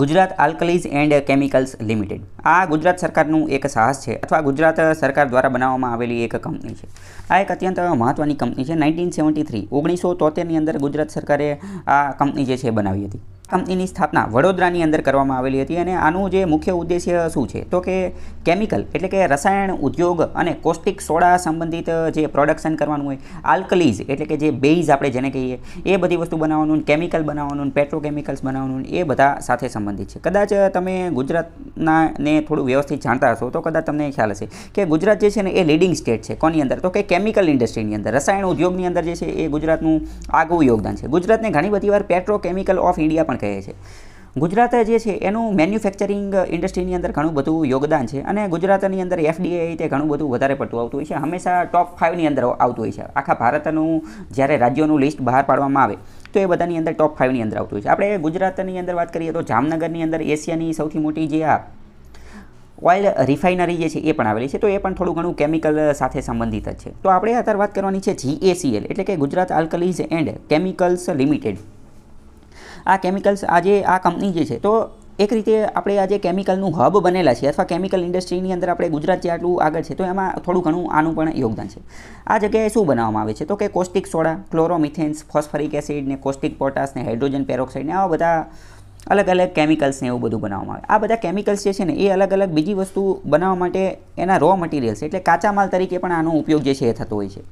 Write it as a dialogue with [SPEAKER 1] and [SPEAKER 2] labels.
[SPEAKER 1] Gujarat alkalies and chemicals limited આ ગુજરાત સરકારનું એક સાહસ છે અથવા ગુજરાત સરકાર દ્વારા બનાવવામાં આવેલી એક કંપની છે આ એક અત્યંત મહત્ત્વની કંપની છે નાઇન્ટીન સેવન્ટી થ્રી ઓગણીસો તોતેરની અંદર ગુજરાત સરકારે આ કંપની જે છે બનાવી હતી કંપનીની સ્થાપના વડોદરાની અંદર કરવામાં આવેલી હતી અને આનું જે મુખ્ય ઉદ્દેશ્ય શું છે તો કે કેમિકલ એટલે કે રસાયણ ઉદ્યોગ અને કોસ્ટિક સોડા સંબંધિત જે પ્રોડક્શન કરવાનું હોય આલ્કલીઝ એટલે કે જે બેઝ આપણે જેને કહીએ એ બધી વસ્તુ બનાવવાનું કેમિકલ બનાવવાનું પેટ્રોકેમિકલ્સ બનાવવાનું એ બધા સાથે સંબંધિત છે કદાચ તમે ગુજરાતના ને થોડું વ્યવસ્થિત જાણતા હશો તો કદાચ તમને ખ્યાલ હશે કે ગુજરાત જે છે ને એ લીડિંગ સ્ટેટ છે કોની અંદર તો કે કેમિકલ ઇન્ડસ્ટ્રીની અંદર રસાયણ ઉદ્યોગની અંદર જે છે એ ગુજરાતનું આગવું યોગદાન છે ગુજરાતને ઘણી બધી વાર પેટ્રોકેમિકલ ઓફ ઇન્ડિયા પણ કહે છે ગુજરાત જે છે એનું મેન્યુફેક્ચરિંગ ઇન્ડસ્ટ્રીની અંદર ઘણું બધું યોગદાન છે અને ગુજરાતની અંદર એફડીએ તે ઘણું બધું વધારે પડતું આવતું હોય છે હંમેશા ટોપ ફાઇવની અંદર આવતું હોય છે આખા ભારતનું જ્યારે રાજ્યોનું લિસ્ટ બહાર પાડવામાં આવે તો એ બધાની અંદર ટોપ ફાઇવની અંદર આવતું હોય છે આપણે ગુજરાતની અંદર વાત કરીએ તો જામનગરની અંદર એશિયાની સૌથી મોટી જે આ ઓઇલ રિફાઇનરી જે છે એ પણ આવેલી છે તો એ પણ થોડું ઘણું કેમિકલ સાથે સંબંધિત જ છે તો આપણે અત્યારે વાત કરવાની છે જીએસીએલ એટલે કે Gujarat alkalies and chemicals limited આ કેમિકલ્સ આજે આ કંપની જે છે તો એક રીતે આપણે આજે કેમિકલનું હબ બનેલા છે અથવા કેમિકલ ઇન્ડસ્ટ્રીની અંદર આપણે ગુજરાત જે આટલું આગળ છે તો એમાં થોડું ઘણું આનું પણ યોગદાન છે આ જગ્યાએ શું બનાવવામાં આવે છે તો કે caustic soda chloromethanes phosphoric acid ને કોસ્ટિક પોટાસ ને હાઇડ્રોજન પેરોક્સાઇડ ને આવા બધા અલગ અલગ કેમિકલ્સને એવું બધું બનાવવામાં આવે આ બધા કેમિકલ્સ જે છે ને એ અલગ અલગ બીજી વસ્તુ બનાવવા માટે એના રો મટીરિયલ્સ એટલે કાચા માલ તરીકે પણ આનો ઉપયોગ જે છે એ થતો હોય છે